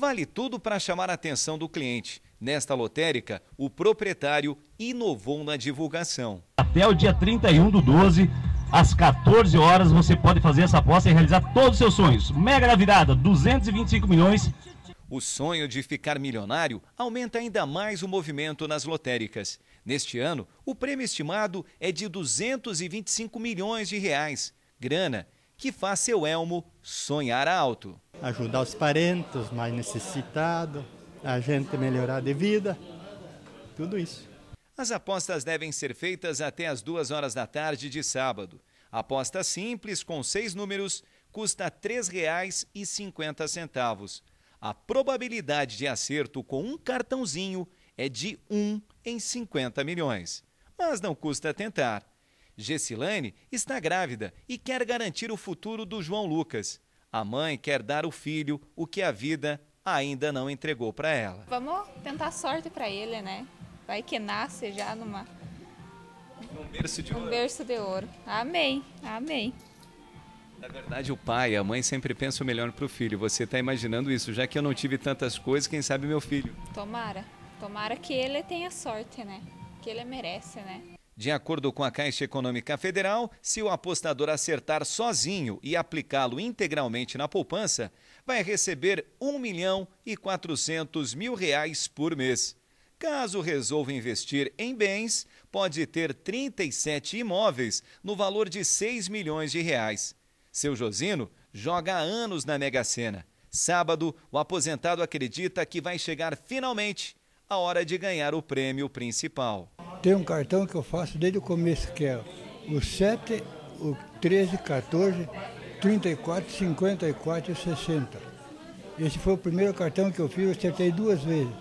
vale tudo para chamar a atenção do cliente. Nesta lotérica, o proprietário inovou na divulgação. Até o dia 31 do 12, às 14 horas, você pode fazer essa aposta e realizar todos os seus sonhos. Mega na virada, 225 milhões. O sonho de ficar milionário aumenta ainda mais o movimento nas lotéricas. Neste ano, o prêmio estimado é de 225 milhões de reais. Grana que faz seu elmo sonhar alto ajudar os parentes, os mais necessitados, a gente melhorar de vida, tudo isso. As apostas devem ser feitas até as duas horas da tarde de sábado. Aposta simples com seis números custa R$ 3,50. A probabilidade de acerto com um cartãozinho é de 1 em 50 milhões. Mas não custa tentar. Gessilane está grávida e quer garantir o futuro do João Lucas. A mãe quer dar ao filho o que a vida ainda não entregou para ela. Vamos tentar sorte para ele, né? Vai que nasce já numa um berço de ouro. Um berço de ouro. Amém. Amém. Na verdade, o pai e a mãe sempre pensam melhor para o filho. Você está imaginando isso? Já que eu não tive tantas coisas, quem sabe meu filho? Tomara. Tomara que ele tenha sorte, né? Que ele merece, né? De acordo com a Caixa Econômica Federal, se o apostador acertar sozinho e aplicá-lo integralmente na poupança, vai receber R$ 1 milhão e 400 mil reais por mês. Caso resolva investir em bens, pode ter 37 imóveis no valor de 6 milhões de reais. Seu Josino joga há anos na Mega Sena. Sábado, o aposentado acredita que vai chegar finalmente a hora de ganhar o prêmio principal. Tem um cartão que eu faço desde o começo, que é o 7, o 13, 14, 34, 54 e 60. Esse foi o primeiro cartão que eu fiz, eu acertei duas vezes.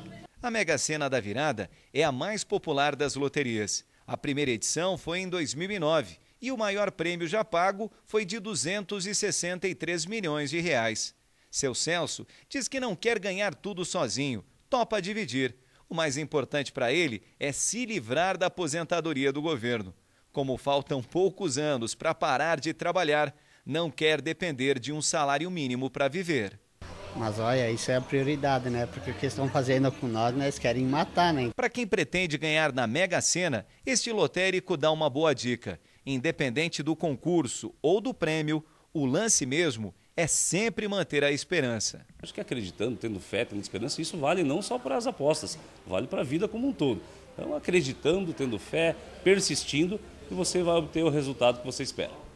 A Mega Sena da Virada é a mais popular das loterias. A primeira edição foi em 2009 e o maior prêmio já pago foi de 263 milhões de reais. Seu Celso diz que não quer ganhar tudo sozinho, topa dividir o mais importante para ele é se livrar da aposentadoria do governo. Como faltam poucos anos para parar de trabalhar, não quer depender de um salário mínimo para viver. Mas olha, isso é a prioridade, né? Porque o que estão fazendo com nós, Eles querem matar, né? Para quem pretende ganhar na Mega Sena, este lotérico dá uma boa dica. Independente do concurso ou do prêmio, o lance mesmo é sempre manter a esperança. Acho que acreditando, tendo fé, tendo esperança, isso vale não só para as apostas, vale para a vida como um todo. Então, acreditando, tendo fé, persistindo, você vai obter o resultado que você espera.